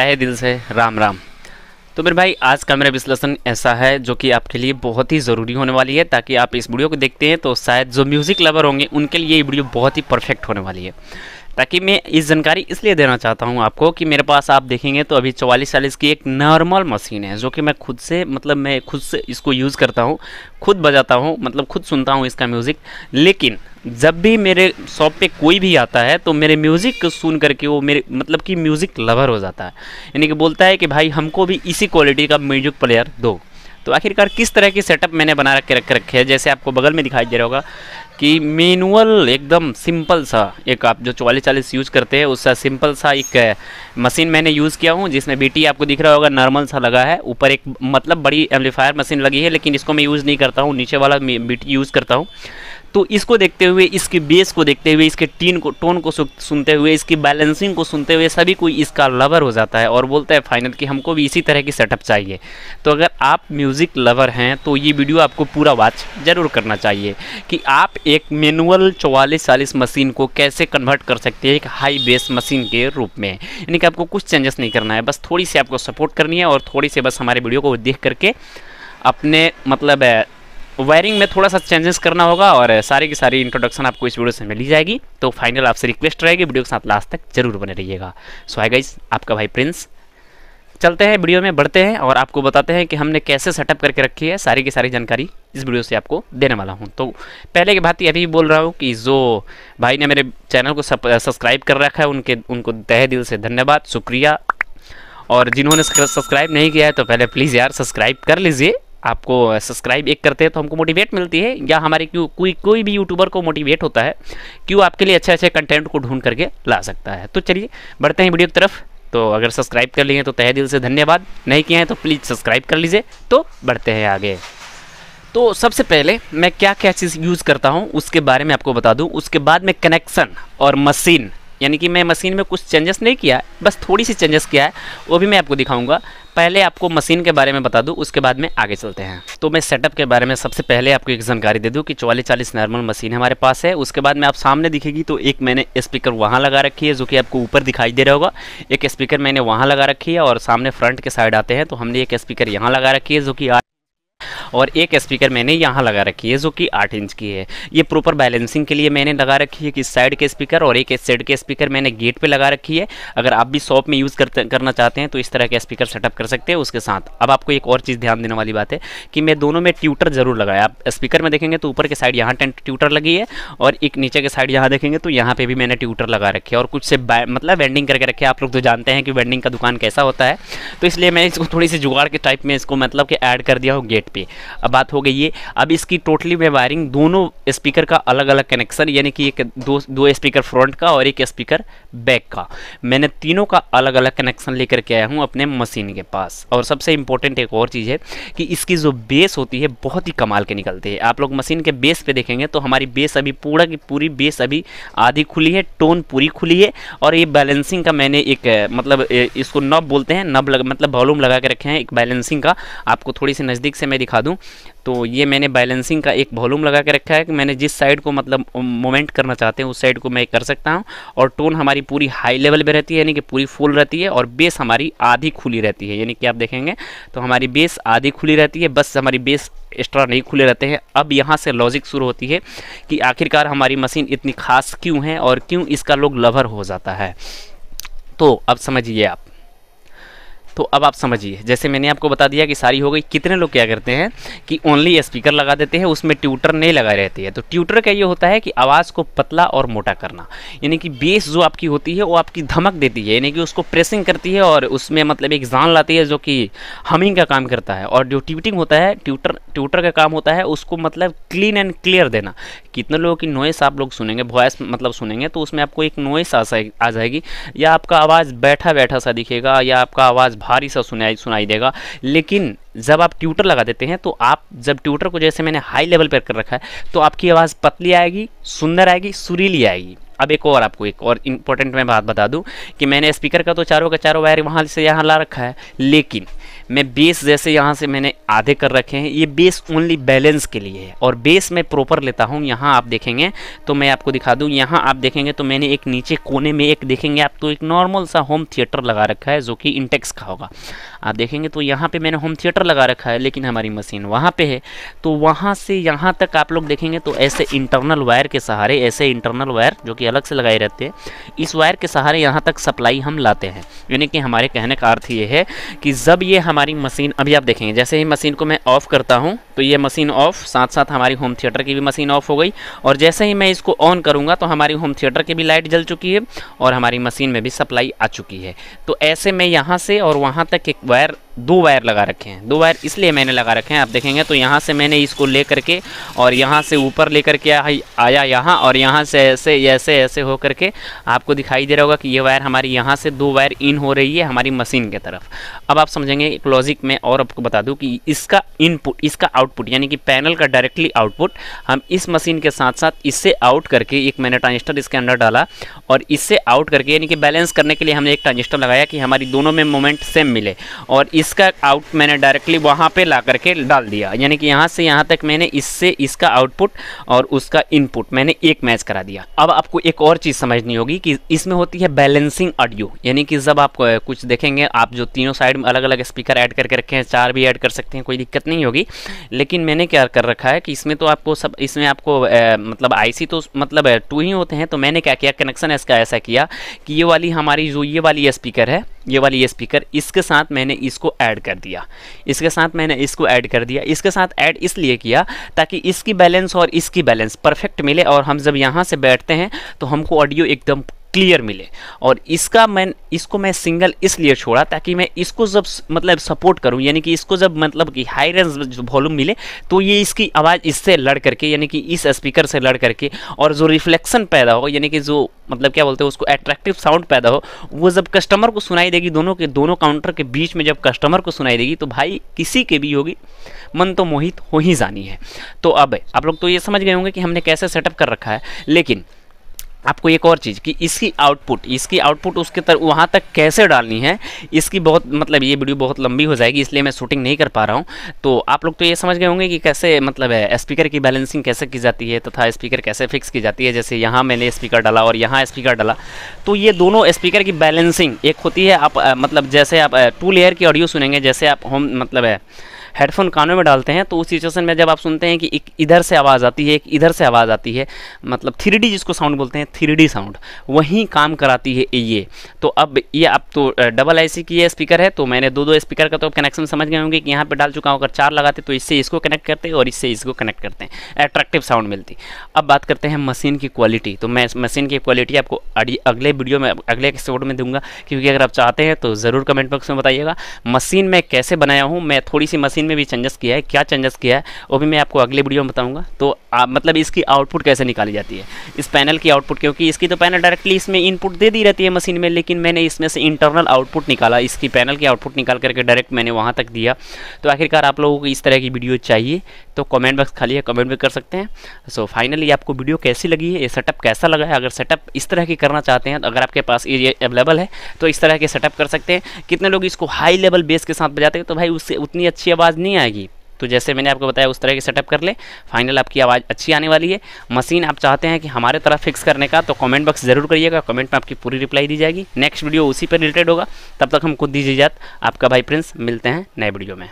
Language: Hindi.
है दिल से राम राम तो मेरे भाई आज का मेरा विश्लेषण ऐसा है जो कि आपके लिए बहुत ही ज़रूरी होने वाली है ताकि आप इस वीडियो को देखते हैं तो शायद जो म्यूज़िक लवर होंगे उनके लिए ये वीडियो बहुत ही परफेक्ट होने वाली है ताकि मैं इस जानकारी इसलिए देना चाहता हूँ आपको कि मेरे पास आप देखेंगे तो अभी चवालीस चालीस की एक नॉर्मल मशीन है जो कि मैं खुद से मतलब मैं खुद से इसको यूज़ करता हूँ खुद बजाता हूँ मतलब खुद सुनता हूँ इसका म्यूज़िक लेकिन जब भी मेरे शॉप पे कोई भी आता है तो मेरे म्यूज़िक को सुन करके वो मेरे मतलब कि म्यूज़िक लवर हो जाता है यानी कि बोलता है कि भाई हमको भी इसी क्वालिटी का म्यूज़िक प्लेयर दो तो आखिरकार किस तरह की सेटअप मैंने बना के रख रखे है जैसे आपको बगल में दिखाई दे रहा होगा कि मैनुअल एकदम सिंपल सा एक आप जो चौवालीस चालीस यूज़ करते हैं उससे सिंपल सा एक मशीन मैंने यूज़ किया हूँ जिसमें बीटी e आपको दिख रहा होगा नॉर्मल सा लगा है ऊपर एक मतलब बड़ी एम्पलीफायर मशीन लगी है लेकिन इसको मैं यूज़ नहीं करता हूँ नीचे वाला बीटी यूज़ e करता हूँ तो इसको देखते हुए इसके बेस को देखते हुए इसके टीन को टोन को सुनते हुए इसकी बैलेंसिंग को सुनते हुए सभी कोई इसका लवर हो जाता है और बोलता है फाइनल कि हमको भी इसी तरह की सेटअप चाहिए तो अगर आप म्यूज़िक लवर हैं तो ये वीडियो आपको पूरा वॉच ज़रूर करना चाहिए कि आप एक मैनुअल चौवालीस चालीस मशीन को कैसे कन्वर्ट कर सकते हैं एक हाई बेस मशीन के रूप में यानी कि आपको कुछ चेंजेस नहीं करना है बस थोड़ी सी आपको सपोर्ट करनी है और थोड़ी सी बस हमारे वीडियो को देख करके अपने मतलब वायरिंग में थोड़ा सा चेंजेस करना होगा और सारी की सारी इंट्रोडक्शन आपको इस वीडियो से मिली जाएगी तो फाइनल आपसे रिक्वेस्ट रहेगी वीडियो के साथ लास्ट तक जरूर बने रहिएगा सो आई गाइज आपका भाई प्रिंस चलते हैं वीडियो में बढ़ते हैं और आपको बताते हैं कि हमने कैसे सेटअप करके रखी है सारी की सारी जानकारी इस वीडियो से आपको देने वाला हूँ तो पहले की भांति अभी बोल रहा हूँ कि जो भाई ने मेरे चैनल को सब्सक्राइब कर रखा है उनके उनको तहे दिल से धन्यवाद शुक्रिया और जिन्होंने सब्सक्राइब नहीं किया है तो पहले प्लीज़ यार सब्सक्राइब कर लीजिए आपको सब्सक्राइब एक करते हैं तो हमको मोटिवेट मिलती है या हमारे क्यों कोई कोई भी यूट्यूबर को मोटिवेट होता है कि वो आपके लिए अच्छे अच्छे कंटेंट को ढूंढ करके ला सकता है तो चलिए बढ़ते हैं वीडियो की तरफ तो अगर सब्सक्राइब कर लिए हैं तो तहे दिल से धन्यवाद नहीं किए हैं तो प्लीज़ सब्सक्राइब कर लीजिए तो बढ़ते हैं आगे तो सबसे पहले मैं क्या क्या चीज़ यूज़ करता हूँ उसके बारे में आपको बता दूँ उसके बाद में कनेक्शन और मशीन यानी कि मैं मशीन में कुछ चेंजेस नहीं किया बस थोड़ी सी चेंजेस किया है वो भी मैं आपको दिखाऊंगा पहले आपको मशीन के बारे में बता दूँ उसके बाद में आगे चलते हैं तो मैं सेटअप के बारे में सबसे पहले आपको एक जानकारी दे दूँ कि चौवालीस चालीस नॉर्मल मशीन हमारे पास है उसके बाद में आप सामने दिखेगी तो एक मैंने स्पीकर वहाँ लगा रखी है जो कि आपको ऊपर दिखाई दे रहा होगा एक स्पीकर मैंने वहाँ लगा रखी है और सामने फ्रंट के साइड आते हैं तो हमने एक स्पीकर यहाँ लगा रखी है जो कि और एक स्पीकर मैंने यहाँ लगा रखी है जो कि आठ इंच की है ये प्रॉपर बैलेंसिंग के लिए मैंने लगा रखी है कि साइड के स्पीकर और एक साइड के स्पीकर मैंने गेट पर लगा रखी है अगर आप भी शॉप में यूज़ करना चाहते हैं तो इस तरह के स्पीकर सेटअप कर सकते हैं उसके साथ अब आपको एक और चीज़ ध्यान देने वाली बात है कि मैं दोनों में ट्यूटर ज़रूर लगाया आप स्पीकर में देखेंगे तो ऊपर के साइड यहाँ ट्यूटर लगी है और एक नीचे के साइड यहाँ देखेंगे तो यहाँ पर भी मैंने ट्यूटर लगा रखे और कुछ से मतलब वेंडिंग करके रखे आप लोग तो जानते हैं कि वेंडिंग का दुकान कैसा होता है तो इसलिए मैं इसको थोड़ी सी जुगाड़ के टाइप में इसको मतलब कि ऐड कर दिया हूँ गेट पर अब बात हो गई ये अब इसकी टोटली मैं वायरिंग दोनों स्पीकर का अलग अलग कनेक्शन यानी कि एक दो दो स्पीकर फ्रंट का और एक स्पीकर बैक का मैंने तीनों का अलग अलग कनेक्शन लेकर के आया हूँ अपने मशीन के पास और सबसे इंपॉर्टेंट एक और चीज़ है कि इसकी जो बेस होती है बहुत ही कमाल के निकलती है आप लोग मशीन के बेस पर देखेंगे तो हमारी बेस अभी पूरा की पूरी बेस अभी आधी खुली है टोन पूरी खुली है और ये बैलेंसिंग का मैंने एक मतलब इसको नब बोलते हैं नब लग, मतलब वॉलूम लगा के रखे हैं एक बैलेंसिंग का आपको थोड़ी सी नज़दीक से मैं दिखा दूँ हूँ तो ये मैंने बैलेंसिंग का एक वॉल्यूम लगा के रखा है कि मैंने जिस साइड को मतलब मोमेंट करना चाहते हैं उस साइड को मैं कर सकता हूँ और टोन हमारी पूरी हाई लेवल पर रहती है यानी कि पूरी फुल रहती है और बेस हमारी आधी खुली रहती है यानी कि आप देखेंगे तो हमारी बेस आधी खुली रहती है बस हमारी बेस एक्स्ट्रा नहीं खुले रहते हैं अब यहाँ से लॉजिक शुरू होती है कि आखिरकार हमारी मशीन इतनी खास क्यों है और क्यों इसका लोग लवर हो जाता है तो अब समझिए आप तो अब आप समझिए जैसे मैंने आपको बता दिया कि सारी हो गई कितने लोग क्या करते हैं कि ओनली स्पीकर लगा देते हैं उसमें ट्यूटर नहीं लगाए रहते हैं तो ट्यूटर का ये होता है कि आवाज़ को पतला और मोटा करना यानी कि बेस जो आपकी होती है वो आपकी धमक देती है यानी कि उसको प्रेसिंग करती है और उसमें मतलब एक जान लाती है जो कि हमिंग का काम करता है और जो ट्यूटिंग होता है ट्यूटर ट्यूटर का काम होता है उसको मतलब क्लीन एंड क्लियर देना कितने लोगों की नॉइस आप लोग सुनेंगे वॉइस मतलब सुनेंगे तो उसमें आपको एक नॉइस आ जाएगी या आपका आवाज़ बैठा बैठा सा दिखेगा या आपका आवाज़ भारी सा सुनाई सुनाई देगा लेकिन जब आप ट्यूटर लगा देते हैं तो आप जब ट्यूटर को जैसे मैंने हाई लेवल पर कर रखा है तो आपकी आवाज़ पतली आएगी सुंदर आएगी सुरीली आएगी अब एक और आपको एक और इम्पोर्टेंट मैं बात बता दूं कि मैंने स्पीकर का तो चारों का चारों वायर वहाँ से यहाँ ला रखा है लेकिन मैं बेस जैसे यहाँ से मैंने आधे कर रखे हैं ये बेस ओनली बैलेंस के लिए है और बेस मैं प्रॉपर लेता हूँ यहाँ आप देखेंगे तो मैं आपको दिखा दूँ यहाँ आप देखेंगे तो मैंने एक नीचे कोने में एक देखेंगे आप तो एक नॉर्मल सा होम थिएटर लगा रखा है जो कि इंटेक्स का होगा आप देखेंगे तो यहाँ पर मैंने होम थिएटर लगा रखा है लेकिन हमारी मशीन वहाँ पर है तो वहाँ से यहाँ तक आप लोग देखेंगे तो ऐसे इंटरनल वायर के सहारे ऐसे इंटरनल वायर जो कि अलग से लगाए रहते हैं इस वायर के सहारे यहाँ तक सप्लाई हम लाते हैं यानी कि हमारे कहने का अर्थ ये है कि जब ये हम हमारी मशीन अभी आप देखेंगे जैसे ही मशीन को मैं ऑफ़ करता हूँ तो ये मशीन ऑफ़ साथ साथ हमारी होम थिएटर की भी मशीन ऑफ़ हो गई और जैसे ही मैं इसको ऑन करूँगा तो हमारी होम थिएटर की भी लाइट जल चुकी है और हमारी मशीन में भी सप्लाई आ चुकी है तो ऐसे मैं यहाँ से और वहाँ तक एक वायर दो वायर लगा रखे हैं दो वायर इसलिए मैंने लगा रखे हैं आप देखेंगे तो यहाँ से मैंने इसको ले करके और यहाँ से ऊपर ले करके आया यहाँ और यहाँ से ऐसे ऐसे ऐसे हो करके आपको दिखाई दे रहा होगा कि ये वायर हमारी यहाँ से दो वायर इन हो रही है हमारी मशीन के तरफ अब आप समझेंगे एक लॉजिक में और आपको बता दूँ कि इसका इनपुट इसका आउटपुट यानी कि पैनल का डायरेक्टली आउटपुट हम इस मशीन के साथ साथ इससे आउट करके एक मैंने ट्रांजिस्टर इसके अंदर डाला और इससे आउट करके यानी कि बैलेंस करने के लिए हमने एक ट्रांजिस्टर लगाया कि हमारी दोनों में मोमेंट सेम मिले और इस इसका आउट मैंने डायरेक्टली वहाँ पे ला करके डाल दिया यानी कि यहाँ से यहाँ तक मैंने इससे इसका आउटपुट और उसका इनपुट मैंने एक मैच करा दिया अब आपको एक और चीज़ समझनी होगी कि इसमें होती है बैलेंसिंग ऑडियो यानी कि जब आप कुछ देखेंगे आप जो तीनों साइड में अलग अलग स्पीकर ऐड करके रखे हैं चार भी ऐड कर सकते हैं कोई दिक्कत नहीं होगी लेकिन मैंने क्या कर रखा है कि इसमें तो आपको सब इसमें आपको ए, मतलब आई तो मतलब टू ही होते हैं तो मैंने क्या किया कनेक्शन इसका ऐसा किया कि ये वाली हमारी जो ये वाली स्पीकर है ये वाली ये स्पीकर इसके साथ मैंने इसको ऐड कर दिया इसके साथ मैंने इसको ऐड कर दिया इसके साथ ऐड इसलिए किया ताकि इसकी बैलेंस और इसकी बैलेंस परफेक्ट मिले और हम जब यहाँ से बैठते हैं तो हमको ऑडियो एकदम क्लियर मिले और इसका मैं इसको मैं सिंगल इसलिए छोड़ा ताकि मैं इसको जब मतलब सपोर्ट करूं यानी कि इसको जब मतलब कि हाई रेंज वॉल्यूम मिले तो ये इसकी आवाज़ इससे लड़ करके यानी कि इस स्पीकर से लड़ करके और जो रिफ्लेक्शन पैदा हो यानी कि जो मतलब क्या बोलते हैं उसको एट्रैक्टिव साउंड पैदा हो वो जब कस्टमर को सुनाई देगी दोनों के दोनों काउंटर के बीच में जब कस्टमर को सुनाई देगी तो भाई किसी के भी होगी मन तो मोहित हो ही जानी है तो अब आप लोग तो ये समझ गए होंगे कि हमने कैसे सेटअप कर रखा है लेकिन आपको एक और चीज़ कि इसकी आउटपुट इसकी आउटपुट उसके तर वहाँ तक कैसे डालनी है इसकी बहुत मतलब ये वीडियो बहुत लंबी हो जाएगी इसलिए मैं शूटिंग नहीं कर पा रहा हूँ तो आप लोग तो ये समझ गए होंगे कि कैसे मतलब है स्पीकर की बैलेंसिंग कैसे की जाती है तथा तो स्पीकर कैसे फिक्स की जाती है जैसे यहाँ मैंने स्पीकर डाला और यहाँ स्पीकर डाला तो ये दोनों स्पीकर की बैलेंसिंग एक होती है आप मतलब जैसे आप टू लेयर की ऑडियो सुनेंगे जैसे आप होम मतलब है हेडफोन कानों में डालते हैं तो उस सिचुएशन में जब आप सुनते हैं कि एक इधर से आवाज़ आती है एक इधर से आवाज़ आती है मतलब थ्री जिसको साउंड बोलते हैं थ्री साउंड वहीं काम कराती है ये तो अब ये आप तो डबल आई की ये स्पीकर है तो मैंने दो दो स्पीकर का तो कनेक्शन समझ गए होंगे कि यहाँ पर डाल चुका हूँ अगर चार लगाते तो इससे इसको कनेक्ट करते और इससे इसको कनेक्ट करते हैं अट्रैक्टिव साउंड मिलती अब बात करते हैं मशीन की क्वालिटी तो मैं मशीन की क्वालिटी आपको अगले वीडियो में अगले एपिसोड में दूंगा क्योंकि अगर आप चाहते हैं तो ज़रूर कमेंट बॉक्स में बताइएगा मशीन मैं कैसे बनाया हूँ मैं थोड़ी सी मशीन मशीन में भी चेंजेस किया है क्या चेंजेस किया है वो भी मैं आपको अगले वीडियो में बताऊंगा तो आ, मतलब इसकी आउटपुट कैसे निकाली जाती है इस पैनल की आउटपुट क्योंकि इसकी तो पैनल डायरेक्टली इसमें इनपुट दे दी रहती है मशीन में लेकिन मैंने इसमें से इंटरनल आउटपुट निकाला इसकी पैनल की आउटपुट निकाल करके डायरेक्ट मैंने वहाँ तक दिया तो आखिरकार आप लोगों को इस तरह की वीडियो चाहिए तो कमेंट बॉक्स खाली है कमेंट भी कर सकते हैं सो so, फाइनली आपको वीडियो कैसी लगी है ये सेटअप कैसा लगा है अगर सेटअप इस तरह की करना चाहते हैं तो अगर आपके पास ये अवेलेबल है तो इस तरह के सेटअप कर सकते हैं कितने लोग इसको हाई लेवल बेस के साथ बजाते हैं तो भाई उससे उतनी अच्छी आवाज़ आवाज़ नहीं आएगी तो जैसे मैंने आपको बताया उस तरह के सेटअप कर ले फाइनल आपकी आवाज़ अच्छी आने वाली है मशीन आप चाहते हैं कि हमारे तरफ फिक्स करने का तो कमेंट बॉक्स जरूर करिएगा कमेंट में आपकी पूरी रिप्लाई दी जाएगी नेक्स्ट वीडियो उसी पर रिलेटेड होगा तब तक हम खुद दीजिए जात आपका भाई प्रिंस मिलते हैं नए वीडियो में